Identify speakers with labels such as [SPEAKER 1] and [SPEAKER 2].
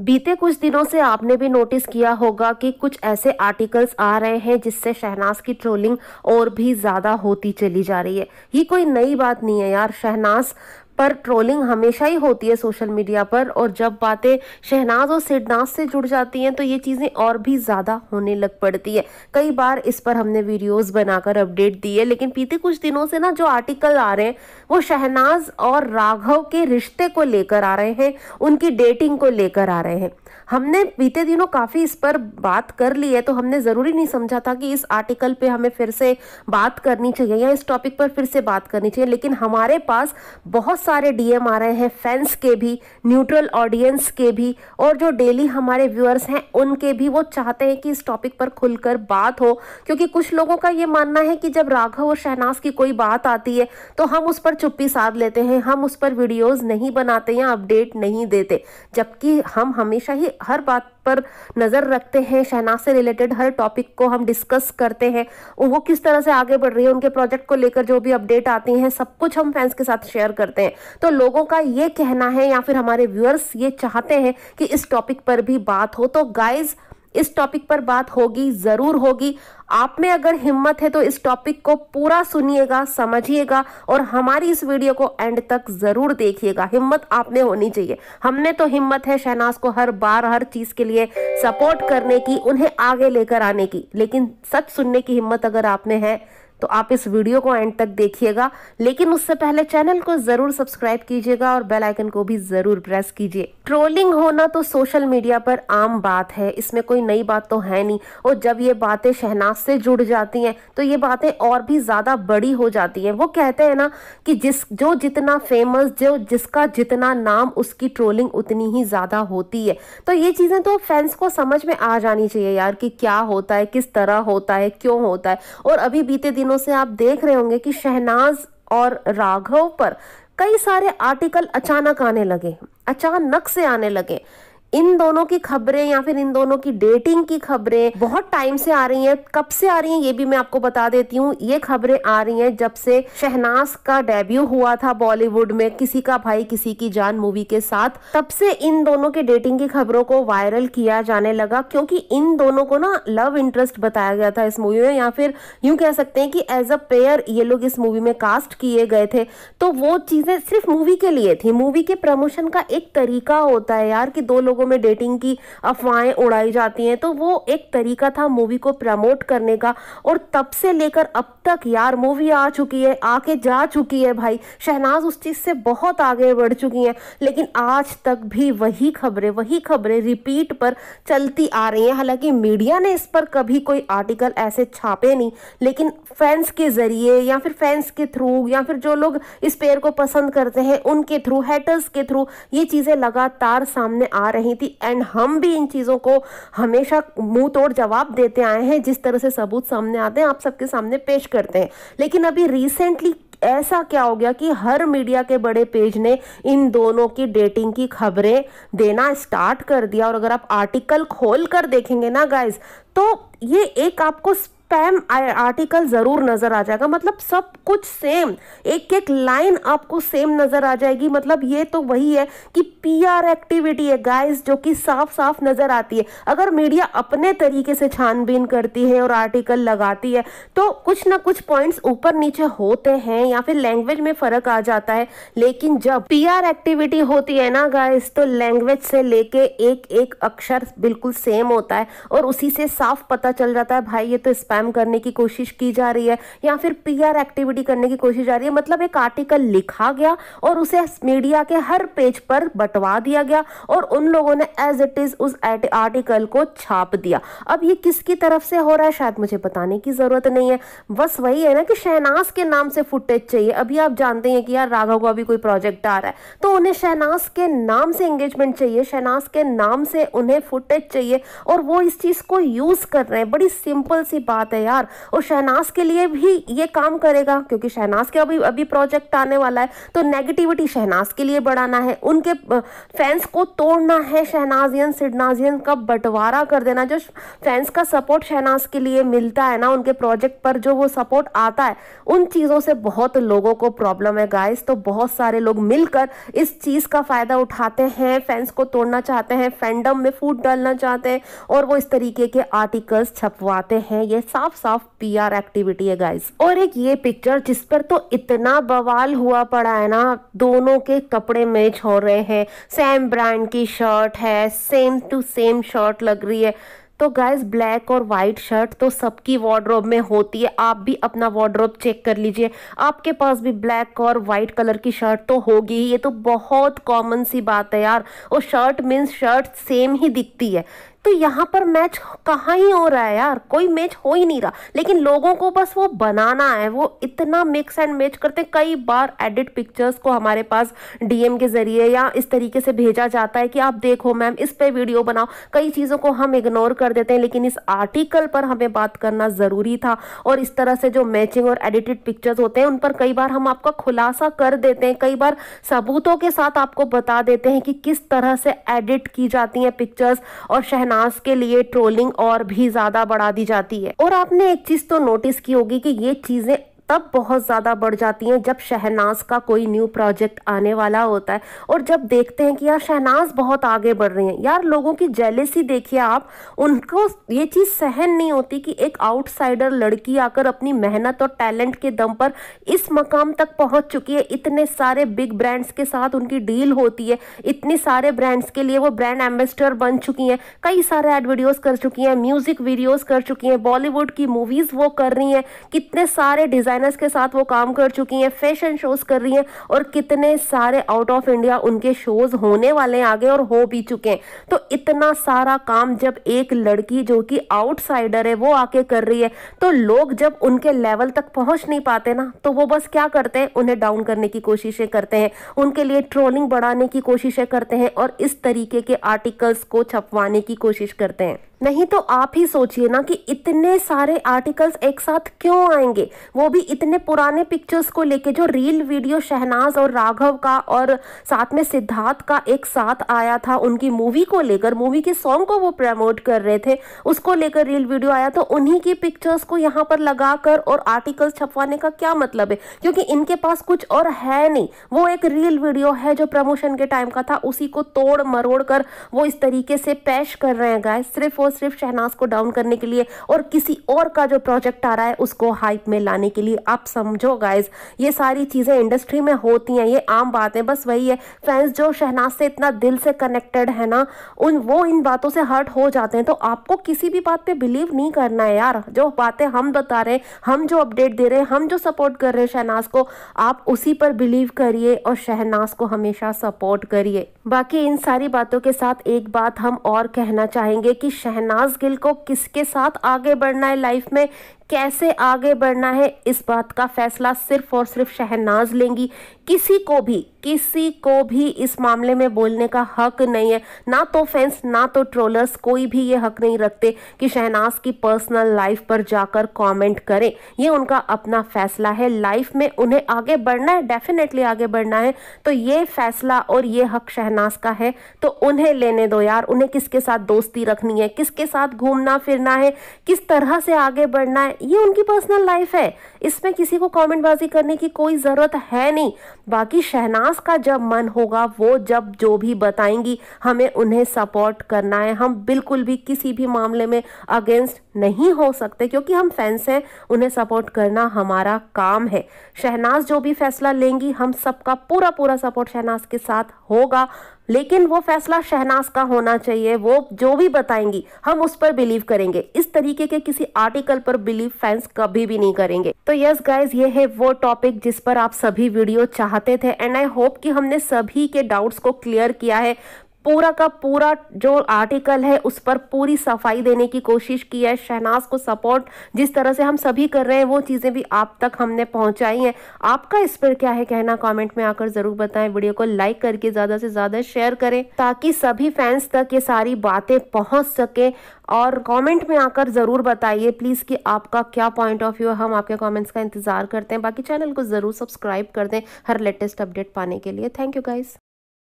[SPEAKER 1] बीते कुछ दिनों से आपने भी नोटिस किया होगा कि कुछ ऐसे आर्टिकल्स आ रहे हैं जिससे शहनाज की ट्रोलिंग और भी ज़्यादा होती चली जा रही है ये कोई नई बात नहीं है यार शहनाज पर ट्रोलिंग हमेशा ही होती है सोशल मीडिया पर और जब बातें शहनाज और सिडनाज से जुड़ जाती हैं तो ये चीज़ें और भी ज़्यादा होने लग पड़ती है कई बार इस पर हमने वीडियोस बनाकर अपडेट दी है लेकिन बीते कुछ दिनों से ना जो आर्टिकल आ रहे हैं वो शहनाज और राघव के रिश्ते को लेकर आ रहे हैं उनकी डेटिंग को लेकर आ रहे हैं हमने बीते दिनों काफ़ी इस पर बात कर ली है तो हमने ज़रूरी नहीं समझा था कि इस आर्टिकल पे हमें फिर से बात करनी चाहिए या इस टॉपिक पर फिर से बात करनी चाहिए लेकिन हमारे पास बहुत सारे डीएम आ रहे हैं फैंस के भी न्यूट्रल ऑडियंस के भी और जो डेली हमारे व्यूअर्स हैं उनके भी वो चाहते हैं कि इस टॉपिक पर खुलकर बात हो क्योंकि कुछ लोगों का ये मानना है कि जब राघव और शहनाज की कोई बात आती है तो हम उस पर चुप्पी साध लेते हैं हम उस पर वीडियोज़ नहीं बनाते या अपडेट नहीं देते जबकि हम हमेशा ही हर बात पर नज़र रखते हैं शहनाज से रिलेटेड हर टॉपिक को हम डिस्कस करते हैं वो किस तरह से आगे बढ़ रही है उनके प्रोजेक्ट को लेकर जो भी अपडेट आती हैं सब कुछ हम फैंस के साथ शेयर करते हैं तो लोगों का ये कहना है या फिर हमारे व्यूअर्स ये चाहते हैं कि इस टॉपिक पर भी बात हो तो गाइज़ इस टॉपिक पर बात होगी ज़रूर होगी आप में अगर हिम्मत है तो इस टॉपिक को पूरा सुनिएगा समझिएगा और हमारी इस वीडियो को एंड तक ज़रूर देखिएगा हिम्मत आप में होनी चाहिए हमने तो हिम्मत है शहनाज को हर बार हर चीज़ के लिए सपोर्ट करने की उन्हें आगे लेकर आने की लेकिन सच सुनने की हिम्मत अगर आप में है तो आप इस वीडियो को एंड तक देखिएगा लेकिन उससे पहले चैनल को जरूर सब्सक्राइब कीजिएगा और बेल आइकन को भी जरूर प्रेस कीजिए ट्रोलिंग होना तो सोशल मीडिया पर आम बात है इसमें कोई नई बात तो है नहीं और जब ये बातें शहनाज से जुड़ जाती हैं तो ये बातें और भी ज्यादा बड़ी हो जाती हैं वो कहते हैं ना कि जिस जो जितना फेमस जो जिसका जितना नाम उसकी ट्रोलिंग उतनी ही ज्यादा होती है तो ये चीजें तो फैंस को समझ में आ जानी चाहिए यार कि क्या होता है किस तरह होता है क्यों होता है और अभी बीते दिनों दिनों से आप देख रहे होंगे कि शहनाज और राघव पर कई सारे आर्टिकल अचानक आने लगे अचानक से आने लगे इन दोनों की खबरें या फिर इन दोनों की डेटिंग की खबरें बहुत टाइम से आ रही हैं कब से आ रही हैं ये भी मैं आपको बता देती हूँ ये खबरें आ रही हैं जब से शहनाज का डेब्यू हुआ था बॉलीवुड में किसी का भाई किसी की जान मूवी के साथ तब से इन दोनों के डेटिंग की खबरों को वायरल किया जाने लगा क्योंकि इन दोनों को ना लव इंटरेस्ट बताया गया था इस मूवी में या फिर यूं कह सकते हैं कि एज अ पेयर ये लोग इस मूवी में कास्ट किए गए थे तो वो चीजें सिर्फ मूवी के लिए थी मूवी के प्रमोशन का एक तरीका होता है यार कि दो लोगों लोगों में डेटिंग की अफवाहें उड़ाई जाती हैं तो वो एक तरीका था मूवी को प्रमोट करने का और तब से लेकर अब तक यार मूवी आ चुकी है आके जा चुकी है भाई शहनाज उस चीज़ से बहुत आगे बढ़ चुकी हैं लेकिन आज तक भी वही खबरें वही खबरें रिपीट पर चलती आ रही हैं हालांकि मीडिया ने इस पर कभी कोई आर्टिकल ऐसे छापे नहीं लेकिन फैंस के ज़रिए या फिर फैंस के थ्रू या फिर जो लोग इस पेयर को पसंद करते हैं उनके थ्रू हेटर्स के थ्रू ये चीज़ें लगातार सामने आ रही नहीं थी एंड हम भी इन चीज़ों को हमेशा मुंह तोड़ जवाब देते आए हैं जिस तरह से सबूत सामने आते हैं आप सबके सामने पेश करते हैं लेकिन अभी रिसेंटली ऐसा क्या हो गया कि हर मीडिया के बड़े पेज ने इन दोनों की डेटिंग की खबरें देना स्टार्ट कर दिया और अगर आप आर्टिकल खोल कर देखेंगे ना गाइज तो ये एक आपको स्पैम आर्टिकल जरूर नजर आ जाएगा मतलब सब कुछ सेम एक एक लाइन आपको सेम नजर आ जाएगी मतलब ये तो वही है कि पीआर एक्टिविटी है गाइस जो कि साफ साफ नजर आती है अगर मीडिया अपने तरीके से छानबीन करती है और आर्टिकल लगाती है तो कुछ ना कुछ पॉइंट्स ऊपर नीचे होते हैं या फिर लैंग्वेज में फर्क आ जाता है लेकिन जब पी एक्टिविटी होती है ना गाइस तो लैंग्वेज से लेके एक एक अक्षर बिल्कुल सेम होता है और उसी से साफ पता चल जाता है भाई ये तो स्पैम स्पैम करने की कोशिश की जा रही है या फिर पीआर एक्टिविटी करने की कोशिश जा रही है मतलब एक आर्टिकल लिखा गया और उसे मीडिया के हर पेज पर बंटवा दिया गया और उन लोगों ने एज इट इज उस आर्टिकल को छाप दिया अब ये किसकी तरफ से हो रहा है शायद मुझे बताने की जरूरत नहीं है बस वही है ना कि शहनाज के नाम से फुटेज चाहिए अभी आप जानते हैं कि यार राघव को अभी कोई प्रोजेक्ट आ रहा है तो उन्हें शहनाज के नाम से एंगेजमेंट चाहिए शहनाज के नाम से उन्हें फुटेज चाहिए और वो इस चीज़ को यूज़ कर रहे हैं बड़ी सिंपल सी बात बात है यार और शहनाज के लिए भी ये काम करेगा क्योंकि शहनाज के अभी अभी प्रोजेक्ट आने वाला है तो नेगेटिविटी शहनाज के लिए बढ़ाना है उनके फैंस को तोड़ना है शहनाजियन सिडनाजियन का बंटवारा कर देना जो फैंस का सपोर्ट शहनाज के लिए मिलता है ना उनके प्रोजेक्ट पर जो वो सपोर्ट आता है उन चीज़ों से बहुत लोगों को प्रॉब्लम है गाइस तो बहुत सारे लोग मिलकर इस चीज़ का फ़ायदा उठाते हैं फैंस को तोड़ना चाहते हैं फैंडम में फूट डालना चाहते हैं और वो इस तरीके के आर्टिकल्स छपवाते हैं ये साफ साफ पीआर एक्टिविटी है गाइस और एक ये पिक्चर जिस पर तो इतना बवाल हुआ पड़ा है ना दोनों के कपड़े मैच हो रहे हैं सेम ब्रांड की शर्ट है सेम टू सेम शर्ट लग रही है तो गाइस ब्लैक और वाइट शर्ट तो सबकी वार्ड्रोब में होती है आप भी अपना वार्ड्रोब चेक कर लीजिए आपके पास भी ब्लैक और वाइट कलर की शर्ट तो होगी ही ये तो बहुत कॉमन सी बात है यार और शर्ट मीन्स शर्ट सेम ही दिखती है तो यहाँ पर मैच कहाँ ही हो रहा है यार कोई मैच हो ही नहीं रहा लेकिन लोगों को बस वो बनाना है वो इतना मिक्स एंड मैच करते हैं कई बार एडिट पिक्चर्स को हमारे पास डीएम के जरिए या इस तरीके से भेजा जाता है कि आप देखो मैम इस पर वीडियो बनाओ कई चीज़ों को हम इग्नोर कर देते हैं लेकिन इस आर्टिकल पर हमें बात करना ज़रूरी था और इस तरह से जो मैचिंग और एडिटेड पिक्चर्स होते हैं उन पर कई बार हम आपका खुलासा कर देते हैं कई बार सबूतों के साथ आपको बता देते हैं कि किस तरह से एडिट की जाती हैं पिक्चर्स और शहना अनाज के लिए ट्रोलिंग और भी ज्यादा बढ़ा दी जाती है और आपने एक चीज तो नोटिस की होगी कि ये चीजें तब बहुत ज़्यादा बढ़ जाती हैं जब शहनाज का कोई न्यू प्रोजेक्ट आने वाला होता है और जब देखते हैं कि यार शहनाज बहुत आगे बढ़ रही हैं यार लोगों की जेलेसी देखिए आप उनको ये चीज़ सहन नहीं होती कि एक आउटसाइडर लड़की आकर अपनी मेहनत और टैलेंट के दम पर इस मकाम तक पहुंच चुकी है इतने सारे बिग ब्रांड्स के साथ उनकी डील होती है इतने सारे ब्रांड्स के लिए वो ब्रांड एम्बेसडर बन चुकी हैं कई सारे एड वीडियोस कर चुकी हैं म्यूज़िक वीडियोज़ कर चुकी हैं बॉलीवुड की मूवीज़ वो कर रही हैं कितने सारे डिज़ाइनर डिज़ाइनर्स के साथ वो काम कर चुकी हैं फैशन शोज़ कर रही हैं और कितने सारे आउट ऑफ इंडिया उनके शोज़ होने वाले हैं आगे और हो भी चुके हैं तो इतना सारा काम जब एक लड़की जो कि आउटसाइडर है वो आके कर रही है तो लोग जब उनके लेवल तक पहुंच नहीं पाते ना तो वो बस क्या करते हैं उन्हें डाउन करने की कोशिशें करते हैं उनके लिए ट्रोलिंग बढ़ाने की कोशिशें करते हैं और इस तरीके के आर्टिकल्स को छपवाने की कोशिश करते हैं नहीं तो आप ही सोचिए ना कि इतने सारे आर्टिकल्स एक साथ क्यों आएंगे वो भी इतने पुराने पिक्चर्स को लेके जो रील वीडियो शहनाज और राघव का और साथ में सिद्धार्थ का एक साथ आया था उनकी मूवी को लेकर मूवी के सॉन्ग को वो प्रमोट कर रहे थे उसको लेकर रील वीडियो आया तो उन्हीं की पिक्चर्स को यहाँ पर लगा कर और आर्टिकल्स छपवाने का क्या मतलब है क्योंकि इनके पास कुछ और है नहीं वो एक रील वीडियो है जो प्रमोशन के टाइम का था उसी को तोड़ मरोड़ कर वो इस तरीके से पेश कर रहे हैं गाय सिर्फ को सिर्फ शहनाज को डाउन करने के लिए और किसी और का जो प्रोजेक्ट आ रहा है उसको हाइप में लाने के लिए आप समझो गाइज ये सारी चीज़ें इंडस्ट्री में होती हैं ये आम बात है बस वही है फैंस जो शहनाज से इतना दिल से कनेक्टेड है ना उन वो इन बातों से हर्ट हो जाते हैं तो आपको किसी भी बात पे बिलीव नहीं करना है यार जो बातें हम बता रहे हैं हम जो अपडेट दे रहे हैं हम जो सपोर्ट कर रहे हैं शहनाज को आप उसी पर बिलीव करिए और शहनाज को हमेशा सपोर्ट करिए बाकी इन सारी बातों के साथ एक बात हम और कहना चाहेंगे कि शह शहनाज गिल को किसके साथ आगे बढ़ना है लाइफ में कैसे आगे बढ़ना है इस बात का फैसला सिर्फ और सिर्फ शहनाज लेंगी किसी को भी किसी को भी इस मामले में बोलने का हक नहीं है ना तो फैंस ना तो ट्रोलर्स कोई भी ये हक नहीं रखते कि शहनाज की पर्सनल लाइफ पर जाकर कमेंट करें ये उनका अपना फैसला है लाइफ में उन्हें आगे बढ़ना है डेफिनेटली आगे बढ़ना है तो ये फैसला और ये हक शहनाज का है तो उन्हें लेने दो यार उन्हें किसके साथ दोस्ती रखनी है किसके साथ घूमना फिरना है किस तरह से आगे बढ़ना है है ये उनकी पर्सनल लाइफ है इसमें किसी को कमेंटबाजी करने की कोई ज़रूरत है नहीं बाकी शहनाज का जब मन होगा वो जब जो भी बताएंगी हमें उन्हें सपोर्ट करना है हम बिल्कुल भी किसी भी मामले में अगेंस्ट नहीं हो सकते क्योंकि हम फैंस हैं उन्हें सपोर्ट करना हमारा काम है शहनाज जो भी फैसला लेंगी हम सबका पूरा पूरा सपोर्ट शहनाज के साथ होगा लेकिन वो फैसला शहनाज का होना चाहिए वो जो भी बताएंगी हम उस पर बिलीव करेंगे इस तरीके के किसी आर्टिकल पर बिलीव फैंस कभी भी नहीं करेंगे तो यस गाइज ये है वो टॉपिक जिस पर आप सभी वीडियो चाहते थे एंड आई होप कि हमने सभी के डाउट्स को क्लियर किया है पूरा का पूरा जो आर्टिकल है उस पर पूरी सफाई देने की कोशिश की है शहनाज को सपोर्ट जिस तरह से हम सभी कर रहे हैं वो चीज़ें भी आप तक हमने पहुंचाई हैं आपका इस पर क्या है कहना कमेंट में आकर ज़रूर बताएं वीडियो को लाइक करके ज़्यादा से ज़्यादा शेयर करें ताकि सभी फैंस तक ये सारी बातें पहुँच सके और कमेंट में आकर ज़रूर बताइए प्लीज़ कि आपका क्या पॉइंट ऑफ व्यू हम आपके कमेंट्स का इंतज़ार करते हैं बाकी चैनल को ज़रूर सब्सक्राइब कर दें हर लेटेस्ट अपडेट पाने के लिए थैंक यू गाइज़